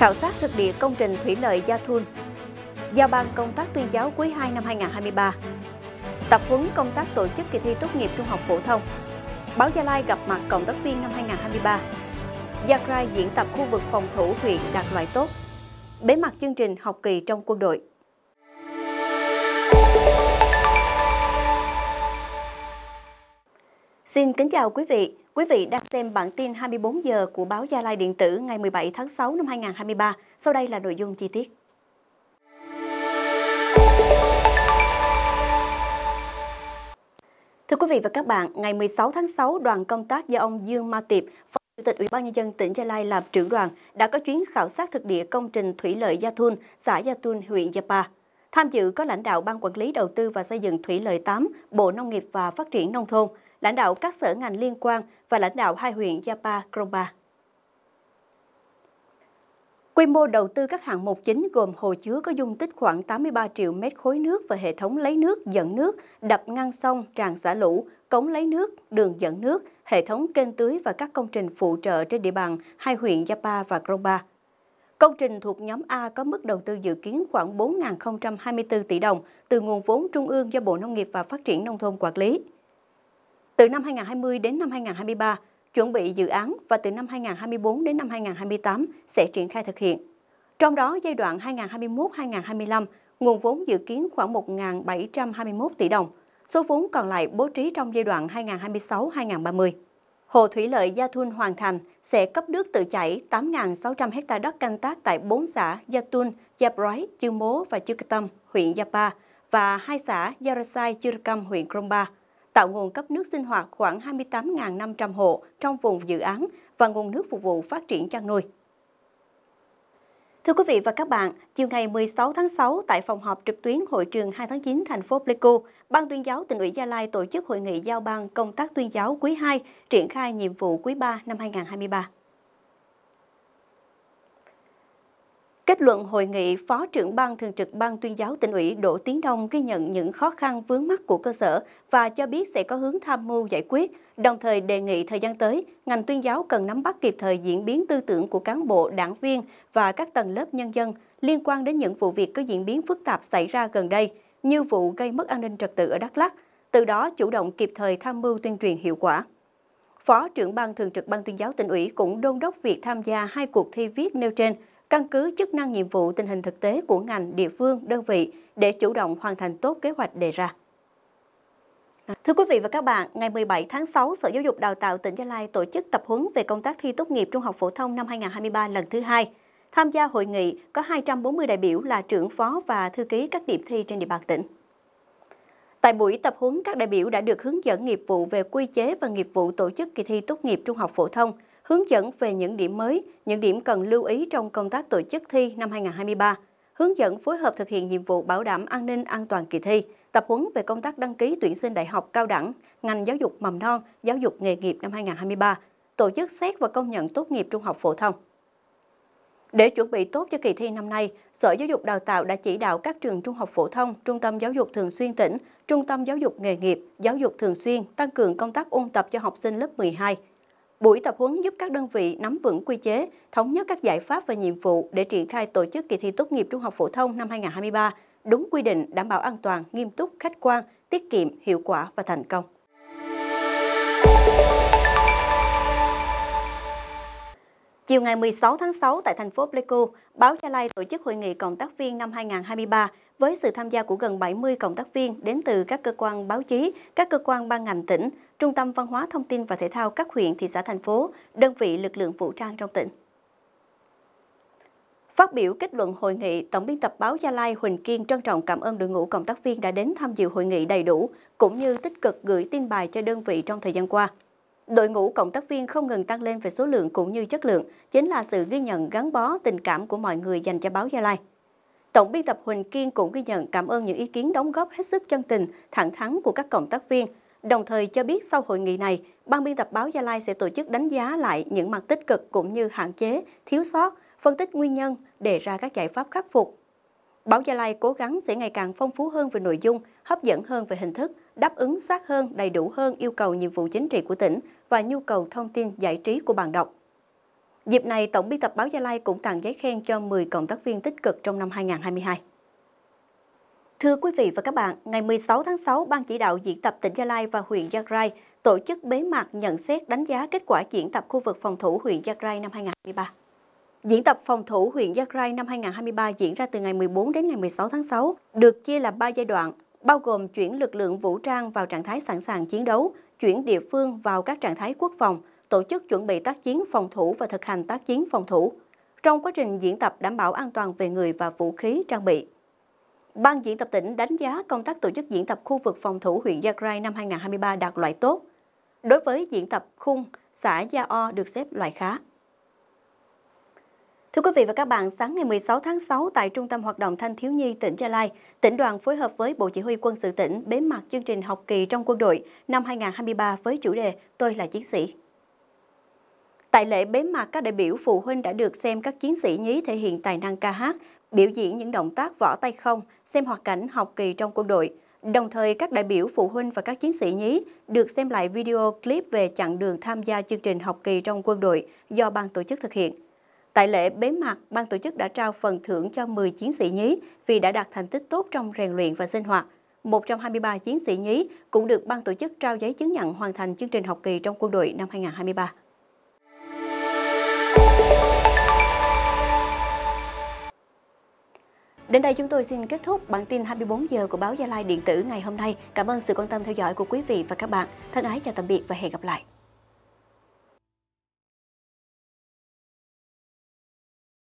Khảo sát thực địa công trình thủy lợi Gia Thun Giao ban công tác tuyên giáo quý 2 năm 2023 Tập huấn công tác tổ chức kỳ thi tốt nghiệp trung học phổ thông Báo Gia Lai gặp mặt cộng tác viên năm 2023 Gia Crai diễn tập khu vực phòng thủ huyện đạt loại tốt Bế mặt chương trình học kỳ trong quân đội Xin kính chào quý vị. Quý vị đang xem bản tin 24 giờ của báo Gia Lai Điện tử ngày 17 tháng 6 năm 2023. Sau đây là nội dung chi tiết. Thưa quý vị và các bạn, ngày 16 tháng 6, đoàn công tác do ông Dương Ma Tiệp, Phó Chủ tịch Ủy ban nhân dân tỉnh Gia Lai làm trưởng đoàn đã có chuyến khảo sát thực địa công trình thủy lợi Gia Thun, xã Gia Thun, huyện Gia Pa. Tham dự có lãnh đạo Ban Quản lý Đầu tư và Xây dựng Thủy lợi 8, Bộ Nông nghiệp và Phát triển Nông thôn, lãnh đạo các sở ngành liên quan và lãnh đạo hai huyện Yapa, Kromba. Quy mô đầu tư các hạng mục chính gồm hồ chứa có dung tích khoảng 83 triệu mét khối nước và hệ thống lấy nước, dẫn nước, đập ngăn sông, tràn xả lũ, cống lấy nước, đường dẫn nước, hệ thống kênh tưới và các công trình phụ trợ trên địa bàn hai huyện Yapa và Kromba. Công trình thuộc nhóm A có mức đầu tư dự kiến khoảng 4.024 tỷ đồng từ nguồn vốn trung ương do Bộ Nông nghiệp và Phát triển Nông thôn quản lý. Từ năm 2020 đến năm 2023, chuẩn bị dự án và từ năm 2024 đến năm 2028 sẽ triển khai thực hiện. Trong đó, giai đoạn 2021-2025, nguồn vốn dự kiến khoảng 1.721 tỷ đồng. Số vốn còn lại bố trí trong giai đoạn 2026-2030. Hồ Thủy Lợi Gia Thun hoàn thành sẽ cấp nước tự chảy 8.600 ha đất canh tác tại 4 xã Gia Tun, Gia Brói, Chư Mố và Chư Tâm, huyện Gia Pa và 2 xã Gia Rasai, Chư Câm, huyện ba tạo nguồn cấp nước sinh hoạt khoảng 28.500 hộ trong vùng dự án và nguồn nước phục vụ phát triển chăn nuôi. Thưa quý vị và các bạn, chiều ngày 16 tháng 6 tại phòng họp trực tuyến hội trường 2 tháng 9 thành phố Pleiku, Ban tuyên giáo tỉnh ủy Gia Lai tổ chức hội nghị giao ban công tác tuyên giáo quý 2, triển khai nhiệm vụ quý 3 năm 2023. Kết luận hội nghị, Phó trưởng ban thường trực ban tuyên giáo tỉnh ủy Đỗ Tiến Đông ghi nhận những khó khăn vướng mắt của cơ sở và cho biết sẽ có hướng tham mưu giải quyết, đồng thời đề nghị thời gian tới, ngành tuyên giáo cần nắm bắt kịp thời diễn biến tư tưởng của cán bộ, đảng viên và các tầng lớp nhân dân liên quan đến những vụ việc có diễn biến phức tạp xảy ra gần đây, như vụ gây mất an ninh trật tự ở Đắk Lắk, từ đó chủ động kịp thời tham mưu tuyên truyền hiệu quả. Phó trưởng ban thường trực ban tuyên giáo tỉnh ủy cũng đôn đốc việc tham gia hai cuộc thi viết nêu trên – căn cứ chức năng nhiệm vụ tình hình thực tế của ngành, địa phương, đơn vị để chủ động hoàn thành tốt kế hoạch đề ra. Thưa quý vị và các bạn, ngày 17 tháng 6, Sở Giáo dục Đào tạo tỉnh Gia Lai tổ chức tập huấn về công tác thi tốt nghiệp trung học phổ thông năm 2023 lần thứ hai. Tham gia hội nghị có 240 đại biểu là trưởng phó và thư ký các điểm thi trên địa bàn tỉnh. Tại buổi tập huấn, các đại biểu đã được hướng dẫn nghiệp vụ về quy chế và nghiệp vụ tổ chức kỳ thi tốt nghiệp trung học phổ thông – hướng dẫn về những điểm mới, những điểm cần lưu ý trong công tác tổ chức thi năm 2023, hướng dẫn phối hợp thực hiện nhiệm vụ bảo đảm an ninh an toàn kỳ thi, tập huấn về công tác đăng ký tuyển sinh đại học cao đẳng, ngành giáo dục mầm non, giáo dục nghề nghiệp năm 2023, tổ chức xét và công nhận tốt nghiệp trung học phổ thông. Để chuẩn bị tốt cho kỳ thi năm nay, Sở Giáo dục Đào tạo đã chỉ đạo các trường trung học phổ thông, trung tâm giáo dục thường xuyên tỉnh, trung tâm giáo dục nghề nghiệp, giáo dục thường xuyên tăng cường công tác ôn tập cho học sinh lớp 12, Buổi tập huấn giúp các đơn vị nắm vững quy chế, thống nhất các giải pháp và nhiệm vụ để triển khai tổ chức kỳ thi tốt nghiệp trung học phổ thông năm 2023 đúng quy định, đảm bảo an toàn, nghiêm túc, khách quan, tiết kiệm, hiệu quả và thành công. Chiều ngày 16 tháng 6 tại thành phố Pleiku, báo Gia Lai tổ chức hội nghị cộng tác viên năm 2023 với sự tham gia của gần 70 cộng tác viên đến từ các cơ quan báo chí, các cơ quan ban ngành tỉnh, Trung tâm Văn hóa Thông tin và Thể thao các huyện, thị xã, thành phố, đơn vị lực lượng vũ trang trong tỉnh. Phát biểu kết luận hội nghị, Tổng biên tập báo Gia Lai Huỳnh Kiên trân trọng cảm ơn đội ngũ cộng tác viên đã đến tham dự hội nghị đầy đủ, cũng như tích cực gửi tin bài cho đơn vị trong thời gian qua. Đội ngũ cộng tác viên không ngừng tăng lên về số lượng cũng như chất lượng, chính là sự ghi nhận gắn bó tình cảm của mọi người dành cho báo Gia Lai. Tổng biên tập Huỳnh Kiên cũng ghi nhận cảm ơn những ý kiến đóng góp hết sức chân tình, thẳng thắn của các cộng tác viên, đồng thời cho biết sau hội nghị này, ban biên tập báo Gia Lai sẽ tổ chức đánh giá lại những mặt tích cực cũng như hạn chế, thiếu sót, phân tích nguyên nhân, đề ra các giải pháp khắc phục. Báo Gia Lai cố gắng sẽ ngày càng phong phú hơn về nội dung, hấp dẫn hơn về hình thức, đáp ứng sát hơn, đầy đủ hơn yêu cầu nhiệm vụ chính trị của tỉnh và nhu cầu thông tin giải trí của bạn đọc. Dịp này, Tổng biên tập báo Gia Lai cũng tặng giấy khen cho 10 cộng tác viên tích cực trong năm 2022. Thưa quý vị và các bạn, ngày 16 tháng 6, Ban chỉ đạo diễn tập tỉnh Gia Lai và huyện Gia Rai tổ chức bế mạc nhận xét đánh giá kết quả diễn tập khu vực phòng thủ huyện Gia Rai năm 2023. Diễn tập phòng thủ huyện Gia Rai năm 2023 diễn ra từ ngày 14 đến ngày 16 tháng 6, được chia làm 3 giai đoạn, bao gồm chuyển lực lượng vũ trang vào trạng thái sẵn sàng chiến đấu, chuyển địa phương vào các trạng thái quốc phòng, tổ chức chuẩn bị tác chiến phòng thủ và thực hành tác chiến phòng thủ. Trong quá trình diễn tập đảm bảo an toàn về người và vũ khí trang bị. Ban diễn tập tỉnh đánh giá công tác tổ chức diễn tập khu vực phòng thủ huyện Gia Rai năm 2023 đạt loại tốt. Đối với diễn tập khung, xã Gia O được xếp loại khá. Thưa quý vị và các bạn, sáng ngày 16 tháng 6 tại Trung tâm Hoạt động Thanh Thiếu Nhi tỉnh Gia Lai, tỉnh đoàn phối hợp với Bộ Chỉ huy quân sự tỉnh bế mạc chương trình học kỳ trong quân đội năm 2023 với chủ đề Tôi là chiến sĩ. Tại lễ bế mạc, các đại biểu phụ huynh đã được xem các chiến sĩ nhí thể hiện tài năng ca hát, biểu diễn những động tác võ tay không, xem hoạt cảnh học kỳ trong quân đội. Đồng thời, các đại biểu phụ huynh và các chiến sĩ nhí được xem lại video clip về chặng đường tham gia chương trình học kỳ trong quân đội do ban tổ chức thực hiện. Tại lễ bế mạc, ban tổ chức đã trao phần thưởng cho 10 chiến sĩ nhí vì đã đạt thành tích tốt trong rèn luyện và sinh hoạt. 123 chiến sĩ nhí cũng được ban tổ chức trao giấy chứng nhận hoàn thành chương trình học kỳ trong quân đội năm 2023. Đến đây chúng tôi xin kết thúc bản tin 24 giờ của báo Gia Lai điện tử ngày hôm nay. Cảm ơn sự quan tâm theo dõi của quý vị và các bạn. Thân ái chào tạm biệt và hẹn gặp lại.